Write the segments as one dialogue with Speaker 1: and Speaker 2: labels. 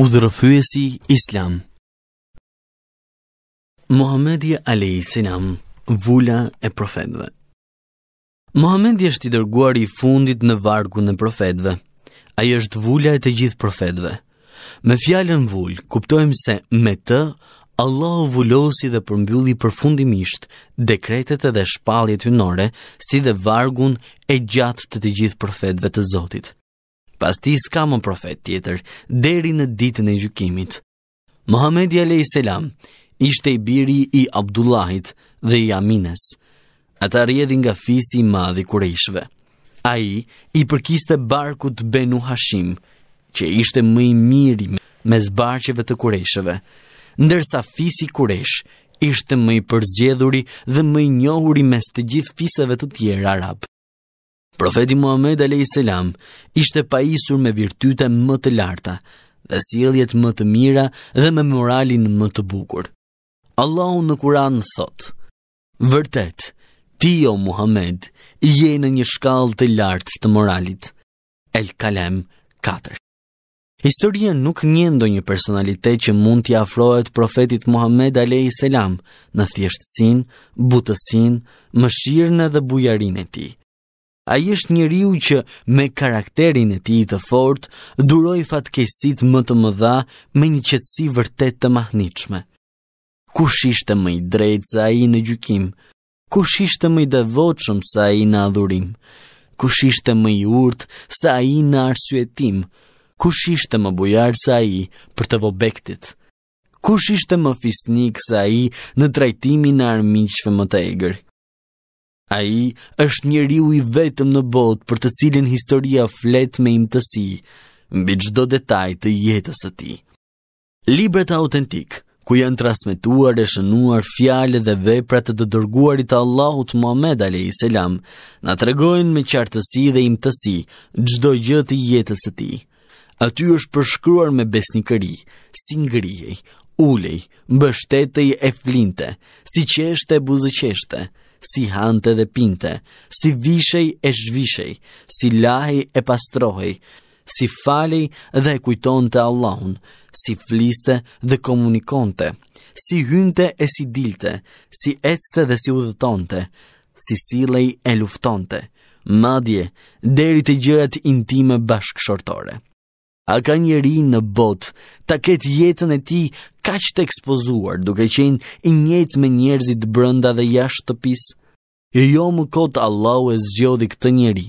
Speaker 1: Udhërëfyesi Islam Muhammedi Alei Sinam, vula e profetve Muhammedi është i dërguar i fundit në vargu në profetve. A është vula e të gjithë profetve. Me fjallën vull, kuptojmë se me të, Allah o vullosi dhe përmbylli përfundimisht dekretet edhe shpaljet unore si dhe vargun e gjatë të të gjithë profetve të Zotit pas ti s'ka më profet tjetër, deri në ditën e gjykimit. Mohamedi Alei Selam ishte i biri i Abdullahit dhe i Amines. Ata rjedhin nga fisi i madhi kurejshve. A i i përkiste barkut Benu Hashim, që ishte më i miri me zbarqeve të kurejshve, ndërsa fisi kuresh ishte më i përzgjedhuri dhe më i njohuri mes të gjithë fiseve të tjera Arab. Profeti Muhammed a.s. ishte paisur me virtyte më të larta, dhe sieljet më të mira dhe me moralin më të bukur. Allah unë në kuran në thot, Vërtet, ti o Muhammed, je në një shkall të lartë të moralit. El Kalem 4 Historia nuk një ndonjë një personalitet që mund t'ja afrohet profetit Muhammed a.s. në thjeshtësin, butësin, mëshirën dhe bujarin e ti. A i është një riu që me karakterin e ti të fort, duroj fatkesit më të më dha me një qëtësi vërtet të mahniqme. Kush ishte më i drejtë sa i në gjukim? Kush ishte më i devoqëm sa i në adhurim? Kush ishte më i urtë sa i në arsuetim? Kush ishte më bujarë sa i për të vobektit? Kush ishte më fisnik sa i në trajtimin e armiqve më të egrë? A i është një riu i vetëm në botë për të cilin historia flet me imtësi, mbi gjdo detaj të jetës e ti. Libret autentik, ku janë transmituar e shënuar fjale dhe veprat të dërguarit të Allahut Muhammed a.s. Në na tregojnë me qartësi dhe imtësi gjdo gjëtë i jetës e ti. Aty është përshkruar me besnikëri, singërijej, ulej, mbështetej e flinte, si qeshte e buzëqeshte, si hante dhe pinte, si vishej e zhvishej, si lahej e pastrohej, si falej dhe e kujton të Allahun, si fliste dhe komunikonte, si hynte e si dilte, si ecte dhe si udhëtonte, si silej e luftonte, madje, deri të gjërat intime bashkëshortore. A ka një ri në bot Ta ketë jetën e ti Ka që të ekspozuar Duke qenë i njetë me njerëzit brënda dhe jashtë të pis E jo më kotë Allah e zgjodhi këtë njeri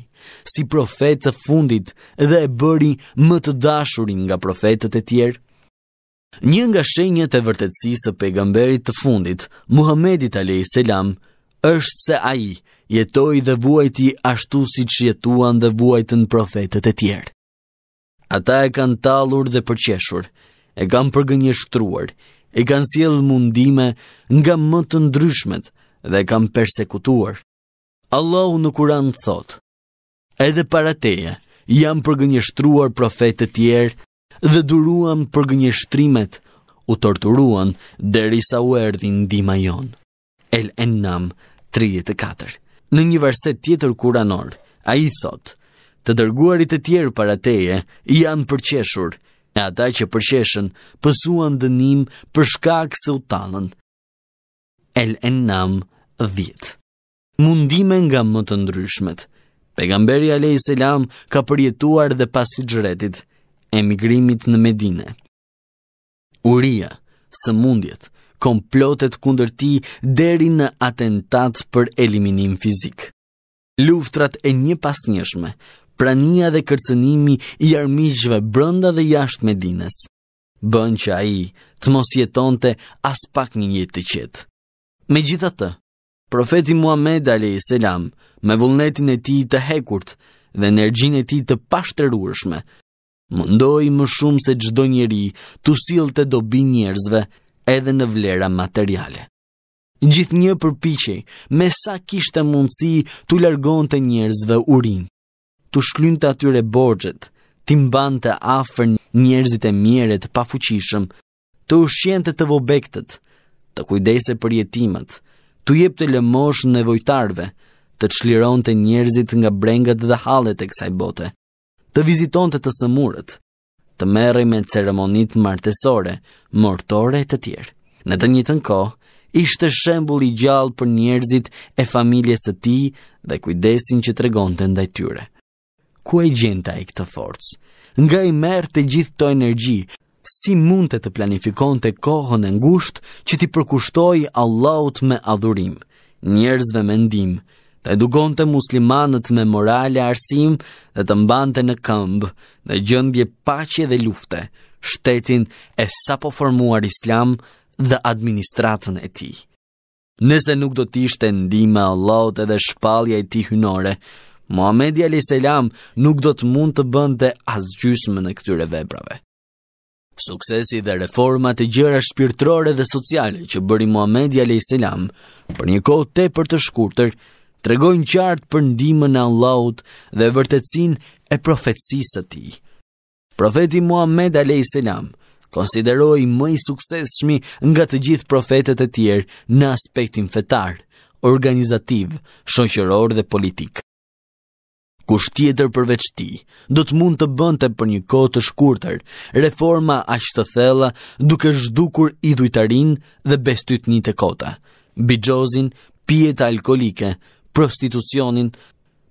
Speaker 1: Si profetë të fundit Dhe e bëri më të dashurin nga profetët e tjerë Një nga shenjët e vërtetësisë e pejgamberit të fundit, Muhamedit a.s. salam, është se ai jetoi dhe vuajti ashtu siç jetuan dhe vuajtën profetët e tjerë. Ata e kanë talur dhe përqeshur, e kanë përgënjeshtruar, e kanë siel mundime nga më të ndryshmet dhe e kanë persekutuar. Allahu në kuran thot, edhe para teje, jam përgënjeshtruar profetet tjerë dhe duruan përgënjeshtrimet, u torturuan deri sa u erdhin ndima jon. El Enam 34. Në një verset tjetër kuranor, ai thotë: të dërguarit e tjerë para teje janë përqeshur, e ata që përqeshen pësuan dënim për shkak se u talën. El Enam 10 Mundime nga më të ndryshmet Pegamberi Alej Selam ka përjetuar dhe pasit gjëretit emigrimit në Medine. Uria, së mundjet, komplotet kunder ti deri në atentat për eliminim fizik. Luftrat e një pas njëshme, prania dhe kërcënimi i armiqve brënda dhe jashtë dinës, bën që aji të mos jetonte as pak një jetë të qetë. Me gjitha të, profeti Muhammed a.s. me vullnetin e ti të hekurt dhe energjin e ti të pashtërurshme, mundoj më shumë se gjdo njeri të sil të dobi njerëzve edhe në vlera materiale. Gjithë një përpichej me sa kishtë mundësi të largon të njerëzve urinë të shlynë të atyre borgjet, ti mban të afer njerëzit e mjeret pa fuqishëm, të ushjente të, të vobektet, të kujdese për jetimet, të jep të lëmosh në vojtarve, të shliron të njerëzit nga brengat dhe halet e kësaj bote, të viziton të të sëmurët, të merri me ceremonit martesore, mortore e të tjerë. Në të njëtën ko, ishte shembul i gjallë për njerëzit e familjes e ti dhe kujdesin që të regon të ndaj tyre ku e gjenta i këtë forcë. Nga i merë të gjithë të energji, si mund të të planifikon të kohën e ngusht që ti përkushtoj Allahut me adhurim, njerëzve me ndim, të edugon të muslimanët me morale arsim dhe të mbante në këmbë dhe gjëndje pache dhe lufte, shtetin e sapo formuar islam dhe administratën e ti. Nëse nuk do të ishte ndime Allahut edhe shpallja e ti hynore, Muhamedi alayhis salam nuk do të mund të bënte as në këtyre veprave. Suksesi dhe reformat e gjëra shpirtërore dhe sociale që bëri Muhamedi alayhis salam për një kohë tepër të shkurtër tregojnë qartë për ndihmën e Allahut dhe vërtetësinë e profecisë së tij. Profeti Muhammed a.s. konsiderohi më i sukseshmi nga të gjithë profetet e tjerë në aspektin fetar, organizativ, shoqëror dhe politik kush tjetër përveç ti, do të mund të bënte për një kohë të shkurtër reforma aq të thella duke zhdukur idhujtarin dhe bestytnit e kota, bigjozin, pijet alkolike, prostitucionin,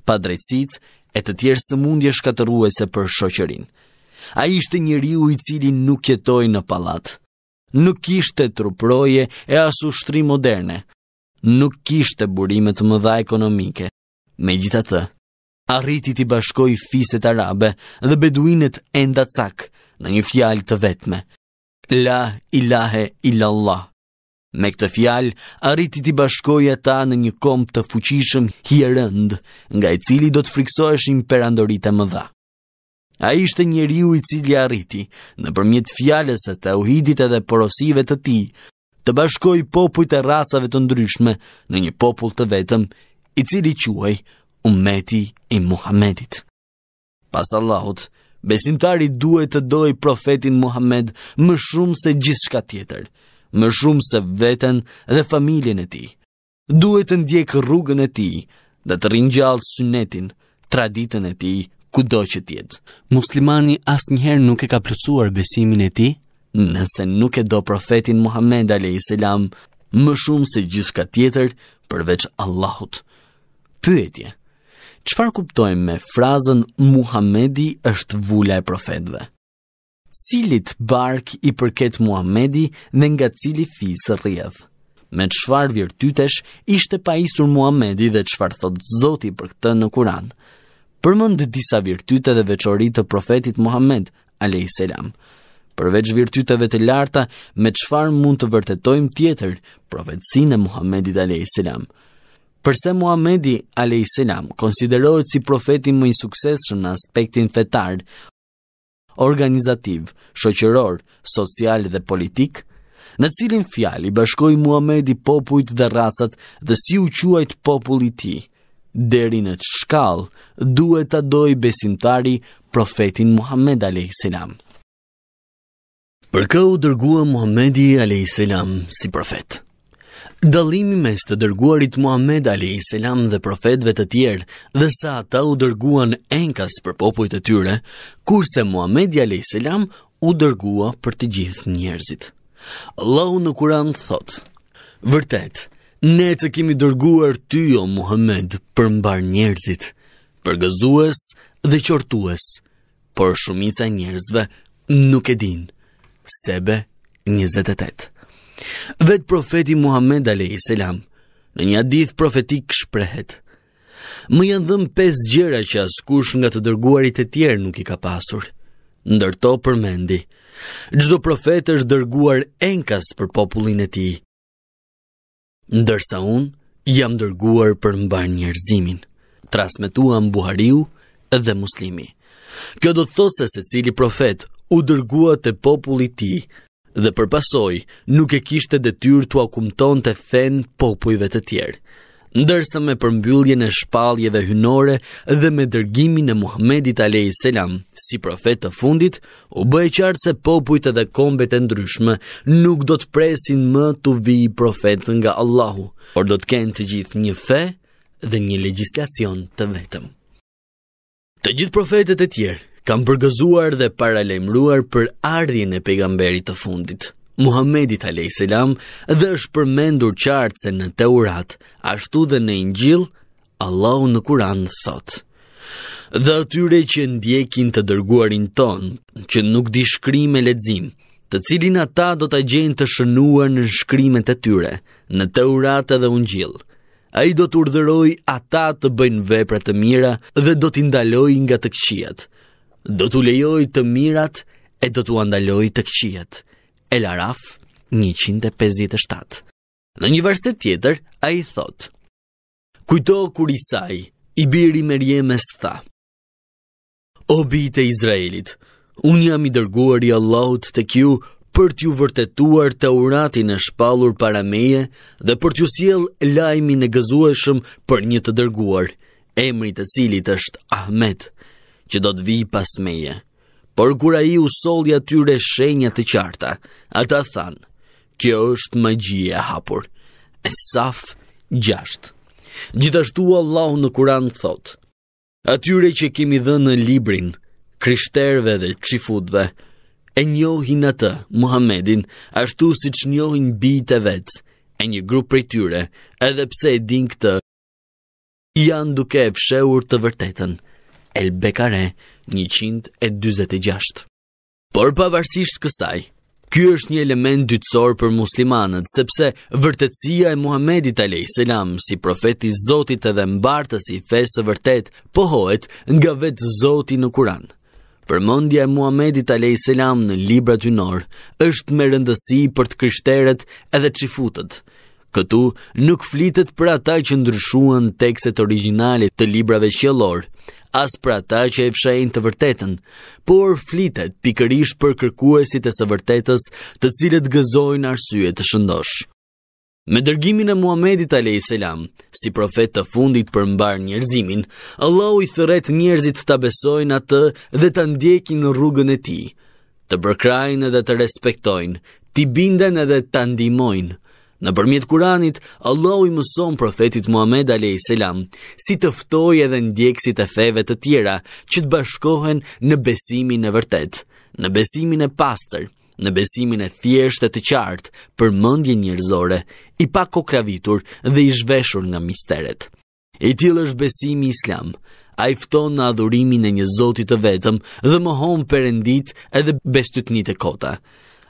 Speaker 1: padrejtësit e të tjerë së mundje shkateruese për shoqërinë. A ishte një riu i cili nuk jetoj në pallat. nuk kishte truproje e as shtri moderne, nuk kishte burimet më dha ekonomike, me gjitha të arriti t'i bashkoj fiset arabe dhe beduinet enda cak në një fjalë të vetme. La ilahe illallah. Me këtë fjalë arriti t'i bashkoj ata në një kom të fuqishëm hirënd, nga i cili do të për perandoritë e mëdha. A ishte njeriu i cili arriti, në përmjet fjales e të uhidit edhe porosive të ti, të bashkoj popujt e racave të ndryshme në një popull të vetëm, i cili quaj umeti i Muhammedit. Pas Allahut, besimtari duhet të doj profetin Muhammed më shumë se gjithë shka tjetër, më shumë se veten dhe familjen e ti. Duhet të ndjek rrugën e ti dhe të rinjallë synetin, traditën e ti, ku do që tjetë. Muslimani asë njëherë nuk e ka plëcuar besimin e ti? Nëse nuk e do profetin Muhammed a.s. më shumë se gjithë ka tjetër përveç Allahut. Pyetje. Pyetje qëfar kuptojmë me frazën Muhamedi është vula e profetve? Cilit bark i përket Muhamedi dhe nga cili fisë rrjedh? Me qëfar virtytesh ishte pa istur Muhamedi dhe qëfar thot Zoti për këtë në Kuran? Përmënd disa virtyte dhe veqori të profetit Muhamed, a.s. Përveç virtyteve të larta, me qëfar mund të vërtetojmë tjetër profetsin e Muhamedit a.s. Muhamedit a.s. Përse Muhamedi a.s. konsiderohet si profetin më i suksesshëm në aspektin fetar, organizativ, shoqëror, social dhe politik, në cilin fjal i bashkoj Muhamedi popujt dhe racat dhe si u quajt populli ti, deri në të shkall duhet të doj besimtari profetin Muhamedi a.s. Për ka u dërgua Muhamedi a.s. si profetë? Dallimi mes të dërguarit Muhammed Ali Selam dhe profetëve të tjerë dhe sa ata u dërguan enkas për popujt e tyre, kurse Muhammed Ali Selam u dërgua për të gjithë njerëzit. Allahu në Kur'an thot: Vërtet, ne të kemi dërguar ty o Muhammed për mbar njerëzit, për gëzues dhe qortues, por shumica e njerëzve nuk e din. Sebe 28 vetë profeti Muhammed a.s. Në një adith profetik shprehet. Më janë dhëmë pes gjera që askush nga të dërguarit e tjerë nuk i ka pasur. Ndërto përmendi, gjdo profet është dërguar enkas për popullin e ti. Ndërsa unë, jam dërguar për mbar njerëzimin. Trasmetuam Buhariu dhe muslimi. Kjo do të thosë se cili profet u dërgua të populli ti dhe për nuk e kishte dhe tyrë të akumton të then popujve të tjerë. Ndërsa me përmbyllje në shpalje dhe hynore dhe me dërgimi në Muhammedit Alei Selam, si profet të fundit, u bëjë qartë se popujt edhe kombet e ndryshme nuk do të presin më të vi i profet nga Allahu, por do të kënë të gjithë një fe dhe një legislacion të vetëm. Të gjithë profetet e tjerë kam përgëzuar dhe paralajmëruar për ardhjën e pejgamberit të fundit, Muhamedit alayhis salam, dhe është përmendur qartë se në Teurat, ashtu dhe në Injil, Allahu në Kur'an thot: "Dhe atyre që ndjekin të dërguarin ton, që nuk di shkrim e lexim, të cilin ata do ta gjejnë të shënuar në shkrimet e tyre, në Teurat dhe Injil." A i do të urdhëroj ata të bëjnë vepre të mira dhe do t'i ndaloj nga të këqijat do t'u lejoj të mirat e do t'u andaloj të këqijet. El Araf 157. Në një verset tjetër, a i thot, Kujto kur Isai, i biri me rje me stha. O bit e Izraelit, unë jam i dërguar i Allahut të kju për t'ju vërtetuar të uratin e shpalur para meje dhe për t'ju siel lajmi në gëzueshëm për një të dërguar, emrit e cilit është Ahmet Ahmet që do të vijë pas meje. Por kur ai u solli atyre shenja të qarta, ata than: "Kjo është magji e hapur." Esaf 6. Gjithashtu Allahu në Kur'an thot: "Atyre që kemi dhënë në librin krishterëve dhe çifutëve, e njohin atë Muhamedit ashtu siç njohin bijtë vet, e një grup për tyre, edhe pse e din këtë, janë duke e fshehur të vërtetën." El Bekare 126. Por pavarësisht kësaj, ky është një element dytësor për muslimanët, sepse vërtetësia e Muhamedit alay salam si profeti i Zotit edhe mbartës i fesë së vërtet pohohet nga vetë Zoti në Kur'an. Përmendja e Muhamedit alay salam në librat hyjnor është me rëndësi për të krishterët edhe çifutët. Këtu nuk flitet për ata që ndryshuan tekstet origjinale të librave qiellor, as për ata që e fshejnë të vërtetën, por flitet pikërish për kërkuesit e së vërtetës të cilët gëzojnë arsye të shëndosh. Me dërgimin e Muhamedit a.s. si profet të fundit për mbar njerëzimin, Allah i thëret njerëzit të besojnë atë dhe të ndjekin në rrugën e ti, të bërkrajnë dhe të respektojnë, ti binden edhe të ndimojnë, Në përmjet Kuranit, Allah i mëson profetit Muhammed a.s. si të ftoj edhe ndjekësit e feve të tjera që të bashkohen në besimin e vërtet, në besimin e pastër, në besimin e thjeshtë të qartë për mëndje njërzore, i pa kravitur dhe i zhveshur nga misteret. I tjil është besimi islam, a i fton në adhurimin e një zotit të vetëm dhe më hon përendit edhe bestytnit e kota.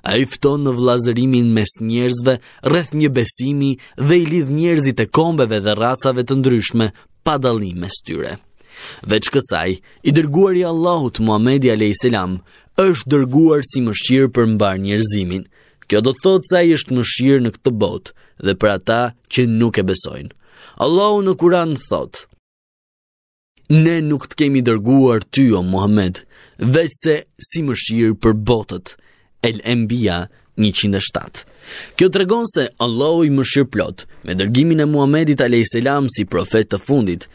Speaker 1: A i fton në vlazërimin mes njerëzve, rreth një besimi dhe i lidh njerëzit e kombeve dhe racave të ndryshme, pa dalim mes tyre. Veç kësaj, i dërguar i Allahut Muhamedi a.s. është dërguar si mëshirë për mbar njerëzimin. Kjo do të thotë se ai është mëshirë në këtë botë dhe për ata që nuk e besojnë. Allahu në Kur'an thotë: Ne nuk të kemi dërguar ty o Muhammed, veçse si mëshirë për botën. El Mbia 107. Kjo të regon se Allah i më shirë plot, me dërgimin e Muhammedit a.s. si profet të fundit,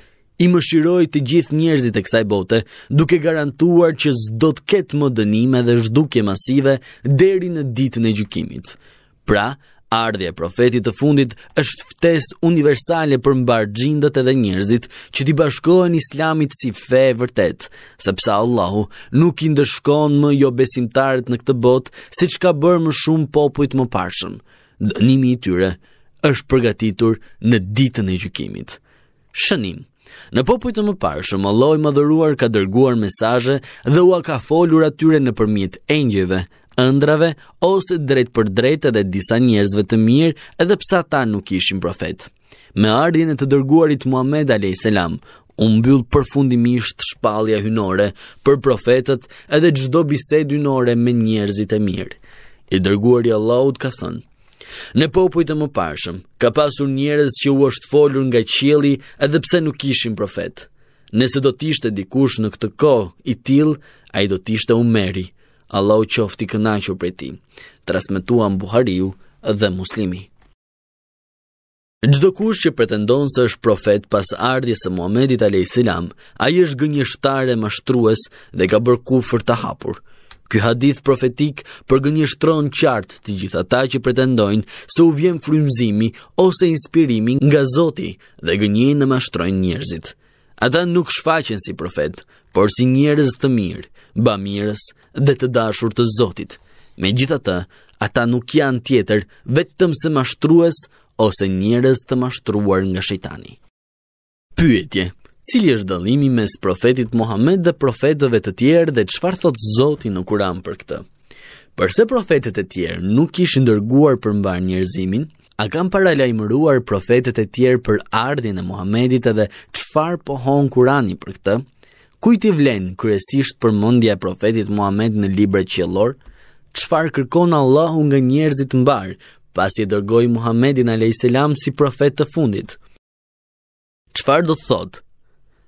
Speaker 1: i më shiroj të gjithë njerëzit e kësaj bote, duke garantuar që zdo të ketë më dënime dhe zhduke masive deri në ditë në gjukimit. Pra, ardhja e profetit të fundit është ftesë universale për mbar xhindët edhe njerëzit që ti bashkohen islamit si fe e vërtet, sepse Allahu nuk i ndeshkon më jo besimtarët në këtë botë, siç ka bërë më shumë popujt më parshëm. Dënimi i tyre është përgatitur në ditën e gjykimit. Shënim Në popujtë më parë, shumë Allah i madhëruar ka dërguar mesaje dhe ua ka folur atyre në përmjet ëndrave ose drejt për drejt edhe disa njerëzve të mirë edhe psa ta nuk ishin profet. Me ardhjën e të dërguarit Muhammed a.s. u mbyll përfundimisht shpallja hynore për profetët edhe çdo bisedë hynore me njerëzit e mirë. I dërguari Allahut ka thënë: Në popujt e mëparshëm ka pasur njerëz që u është folur nga qielli edhe pse nuk ishin profet. Nëse do të ishte dikush në këtë kohë i tillë, ai do të ishte Umeri, Allahu qoft i kënaqur prej tij. Transmetuan Buhariu dhe Muslimi. Çdo kush që pretendon se është profet pas ardhjes së Muhamedit alayhis salam, ai është gënjeshtar e mashtrues dhe ka bërë kufër të hapur. Ky hadith profetik për gënjeshtron qartë të gjithë ata që pretendojnë se u vjen frymëzimi ose inspirimi nga Zoti dhe gënjejnë në mashtrojnë njerëzit. Ata nuk shfaqen si profet, por si njerëz të mirë, bamirës dhe të dashur të Zotit. Me gjitha të, ata nuk janë tjetër vetëm se mashtrues ose njerëz të mashtruar nga shejtani. Pyetje Cili është dallimi mes profetit Muhammed dhe profetëve të tjerë dhe çfarë thot Zoti në Kur'an për këtë? Përse profetët e tjerë nuk ishë dërguar për mbar njerëzimin? A kanë paralajmëruar profetët e tjerë për ardhin e Mohamedit edhe çfarë pohon Kurani për këtë? Kuj t'i vlen kryesisht për mundja e profetit Muhammed në libre qëllor, qëfar kërkon Allahu nga njerëzit mbarë, pas i dërgoj Muhammedin a.s. si profet të fundit. Qëfar do të thotë?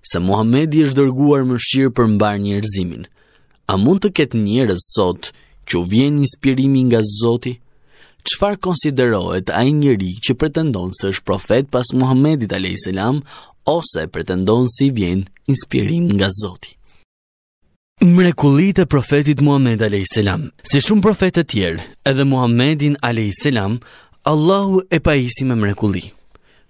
Speaker 1: Se Muhammed i është dërguar më për mbar njërzimin. A mund të ketë njërës sot që u vjen një nga zoti? Qëfar konsiderohet a i njëri që pretendon se është profet pas Muhammedit a.s. ose pretendon se i vjen inspirim nga Zoti. Mrekullit e profetit Muhammed a.s. Se shumë profetet tjerë, edhe Muhammedin a.s. Allahu e pa isi me mrekulli.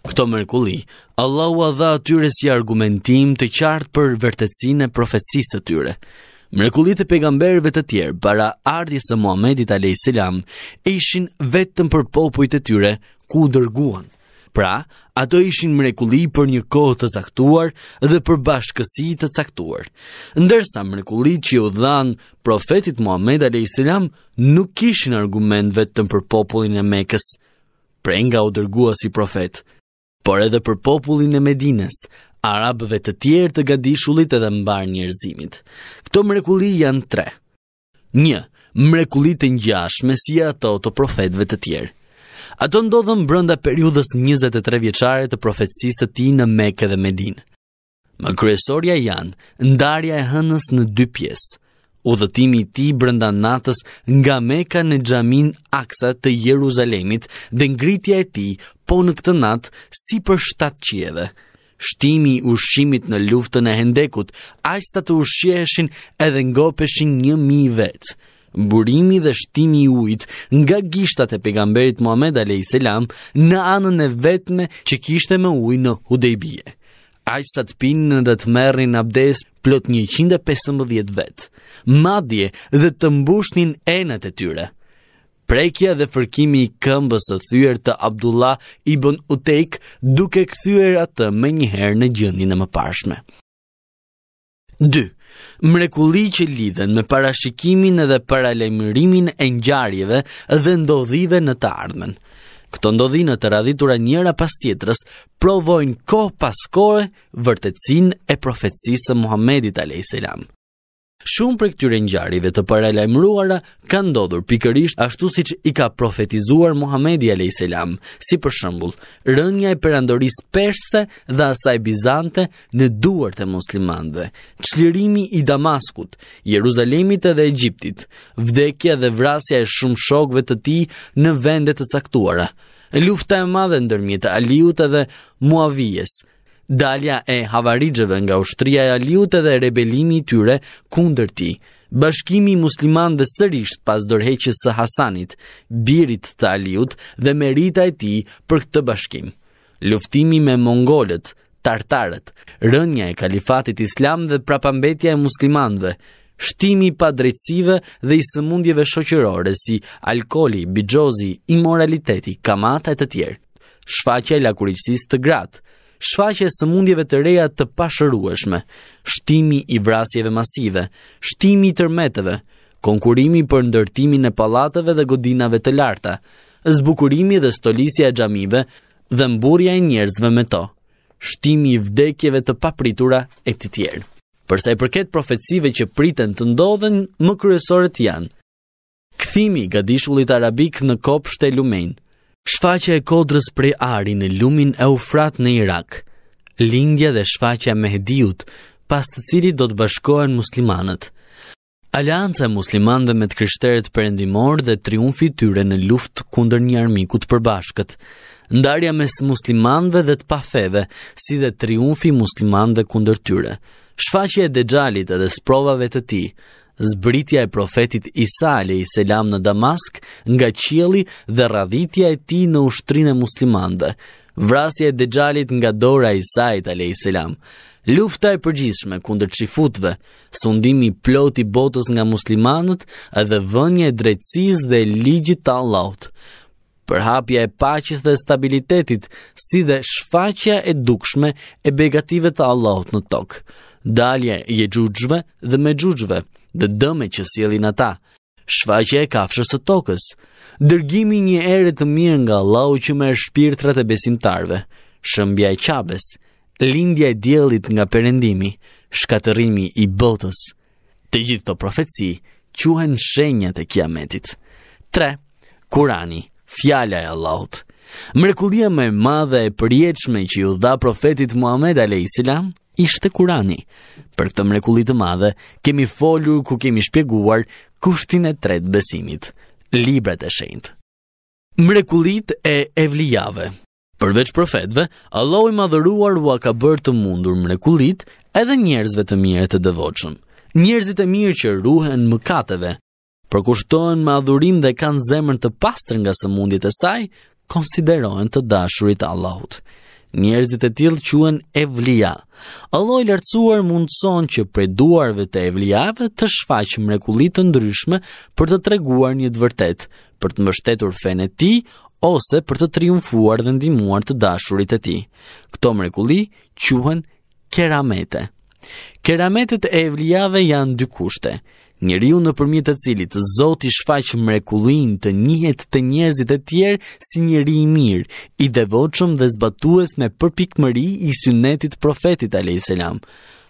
Speaker 1: Këto mrekulli, Allahu a dha atyre si argumentim të qartë për vërtëtsin e profetsisë të tyre. Mrekulli të pegamberve të tjerë, para ardhje së Muhammedit a.s. e ishin vetëm për popujt të tyre ku dërguan. Pra, ato ishin mrekulli për një kohë të caktuar dhe për bashkësi të caktuar. Ndërsa mrekulli që u dhanë profetit Muhammed a.s. nuk ishin argument vetëm për popullin e mekës, pre nga u dërgua si profet, por edhe për popullin e medines, arabëve të tjerë të gadishullit edhe mbar njerëzimit. Këto mrekulli janë tre. Një, mrekulli të njashme si ato të profetve të tjerë ato ndodhëm brenda periudhës 23 vjeçare të profecisë së tij në Mekë dhe Medinë. Më kryesorja janë ndarja e hënës në dy pjesë, udhëtimi i ti tij brenda natës nga Mekka në xhamin Aksa të Jeruzalemit dhe ngritja e tij po në këtë natë si për shtatë qieve. Shtimi i ushqimit në luftën e Hendekut, aq sa të ushqeheshin edhe ngopeshin 1000 vetë burimi dhe shtimi i ujit nga gishtat e pejgamberit Muhammed alayhis salam në anën e vetme që kishte me ujë në Hudejbie. Ai sa të pinin dhe të merrin abdes plot 115 vet, madje dhe të mbushnin enat e tyre. Prekja dhe fërkimi i këmbës së thyer të Abdullah ibn Utejk duke kthyer atë më njëherë në gjendjen e mëparshme mrekulli që lidhen me parashikimin edhe paralajmërimin e ngjarjeve dhe ndodhive në të ardhmen. Këto ndodhina të radhitura njëra pas tjetrës provojnë ko pas kohë vërtetësinë e profecisë së Muhamedit salam. Shumë për këtyre ngjarjeve të paralajmëruara ka ndodhur pikërisht ashtu siç i ka profetizuar Muhamedi a.s. si për shembull, rënja e perandorisë perse dhe asaj bizante në duart e muslimanëve, çlirimi i Damaskut, Jeruzalemit edhe Egjiptit, vdekja dhe vrasja e shumë shokëve të tij në vende të caktuara, lufta e madhe ndërmjet Aliut edhe Muavijes, dalja e havarigjëve nga ushtria e aliut edhe rebelimi i tyre kundër ti. Bashkimi musliman dhe sërisht pas dërheqës së Hasanit, birit të aliut dhe merita e ti për këtë bashkim. Luftimi me mongolët, tartarët, rënja e kalifatit islam dhe prapambetja e muslimanve, shtimi pa drejtësive dhe i sëmundjeve shoqërore si alkoli, bigjozi, imoraliteti, kamata e të tjerë, shfaqja e lakuricisë të gratë, shfaqje e sëmundjeve të reja të pashërueshme, shtimi i vrasjeve masive, shtimi i tërmeteve, konkurimi për ndërtimin e pallateve dhe godinave të larta, zbukurimi dhe stolisja e xhamive dhe mburja e njerëzve me to, shtimi i vdekjeve të papritura e të tjerë. Për sa i përket profecive që priten të ndodhen, më të janë Kthimi i gadishullit arabik në kopë e lumenj, Shfaqja e kodrës prej Ari në lumin Eufrat në Irak. Lindja dhe shfaqja e Mehdiut, pas të cilit do të bashkohen muslimanët. Alianca e muslimanëve me të krishterët perëndimor dhe triumfi tyre në luftë kundër një armiku të përbashkët. Ndarja mes muslimanëve dhe të pafeve, si dhe triumfi muslimanëve kundër tyre. Shfaqja e Dejxalit dhe sprovave të tij, zbritja e profetit Isa a.s. në Damask nga qieli dhe radhitja e ti në ushtrinë muslimane. muslimande, vrasja e dëgjalit nga dora Isa a.s. Lufta e përgjithshme kundër çifutëve, sundimi i plot i botës nga muslimanët dhe vënia e drejtësisë dhe ligjit të Allahut. Përhapja e paqes dhe stabilitetit, si dhe shfaqja e dukshme e begative të Allahut në tokë. Dalje e gjuxhve dhe me dhe dëme që sielin ata, shfaqe e kafshës të tokës, dërgimi një ere të mirë nga lau që me shpirtrat e besimtarve, shëmbja e qabes, lindja e djelit nga perendimi, shkaterimi i botës, të gjithë të profetësi, quhen shenjat e kiametit. 3. Kurani, fjalla e Allahut. Mrekullia më e madhe e përjetshme që ju dha profetit Muhammed A.S., salam ishte Kurani. Për këtë mrekulli të madhe, kemi folur ku kemi shpjeguar kushtin e tretë besimit, librat e shenjtë. Mrekullit e evlijave. Përveç profetëve, Allah i madhëruar ua ka bërë të mundur mrekullit edhe njerëzve të mirë të devotshëm. Njerëzit e mirë që ruhen mëkateve, përkushtohen me adhurim dhe kanë zemrën të pastër nga sëmundjet e saj, konsiderohen të dashurit e Allahut. Njerëzit e tillë quhen evlia. Allah i lartësuar mundëson që prej duarve të evliave të shfaqë mrekulit të ndryshme për të treguar një dvërtet, për të mështetur fene ti, ose për të triumfuar dhe ndimuar të dashurit e ti. Këto mrekuli quen keramete. Kerametet e evliave janë dy kushte. Njeriu në përmjet të cilit Zot i mrekullinë mrekullin të njihet të njerëzit e tjerë si njeri i mirë, i devoqëm dhe zbatues me përpikmëri i synetit profetit a.s.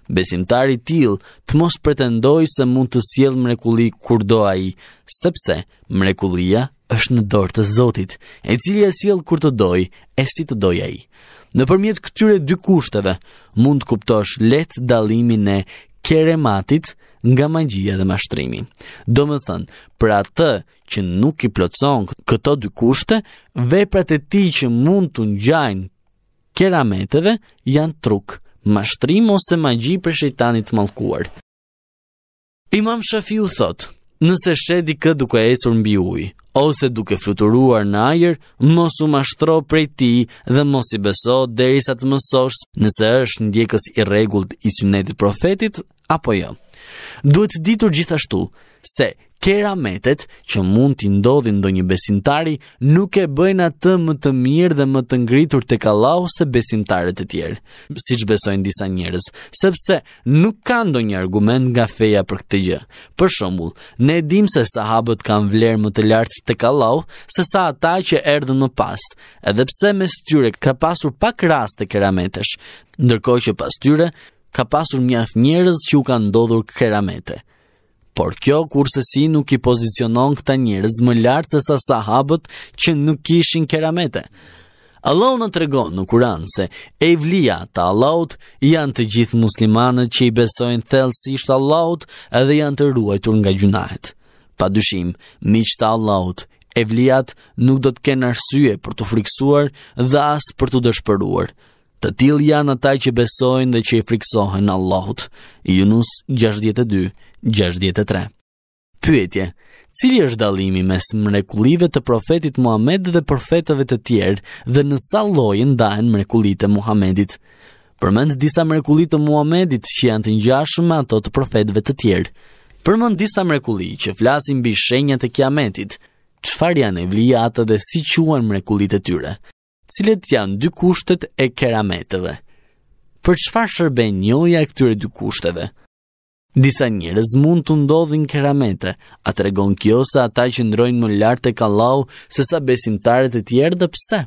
Speaker 1: Besimtari til të mos pretendoj se mund të siel mrekulli kur do i, sepse mrekullia është në dorë të Zotit, e cili e siel kur të doj, e si të doj ai. i. Në përmjet këtyre dy kushteve mund kuptosh let dalimin e kerematit nga magjia dhe mashtrimi. Do me thënë, për atë që nuk i plotëson këto dy kushte, veprat e ti që mund të njajnë kerameteve janë truk, mashtrim ose magji për shejtanit malkuar. Imam Shafiu thotë, Nëse shedi këtë duke ecur mbi ujë, ose duke fluturuar në ajër, mos u mashtro prej ti dhe mos i beso derisa të mësosh nëse është ndjekës i rregullt i sunetit profetit apo jo. Duhet ditur gjithashtu Se kerametet që mund t'i ndodhin ndo një besimtari nuk e bëjnë atë më të mirë dhe më të ngritur të kalau se besimtarët e tjerë, si që besojnë disa njërës, sepse nuk ka do një argument nga feja për këtë gjë. Për shumbull, ne dim se sahabët kanë vlerë më të lartë të kalau se sa ata që erdhën më pas, edhe pse me styre ka pasur pak rast të kerametesh, ndërkoj që pas tyre, ka pasur mjaft njerëz që u kanë ndodhur keramete por kjo kurse si nuk i pozicionon këta njerëz më lartë se sa sahabët që nuk kishin keramete. Allah në tregon në kuran se Evlia të Allahut janë të gjithë muslimanët që i besojnë thellësisht Allahut edhe janë të ruajtur nga gjunahet. Pa dyshim, miq të Allahut, Evliat nuk do të kenë arsye për të friksuar dhe as për të dëshpëruar. Të tilë janë ata që besojnë dhe që i friksohen Allahut. Yunus 62-63 Pyetje Cili është dalimi mes mrekullive të profetit Muhammed dhe profetëve të tjerë dhe në sa lloj ndahen mrekullitë e Muhammedit? Përmend disa mrekulli të Muhammedit që janë të njashme ato të profetëve të tjerë. Përmend disa mrekulli që flasin mbi shenjat e Kiametit. Çfarë janë vlijatë dhe si quhen mrekullitë e tyre? cilët janë dy kushtet e kerametëve. Për çfarë shërben njëja këtyre dy kushteve? Disa njerëz mund të ndodhin keramete, a tregon kjo se ata që ndrojnë më lart tek Allahu sa besimtarët e tjerë, dhe pse?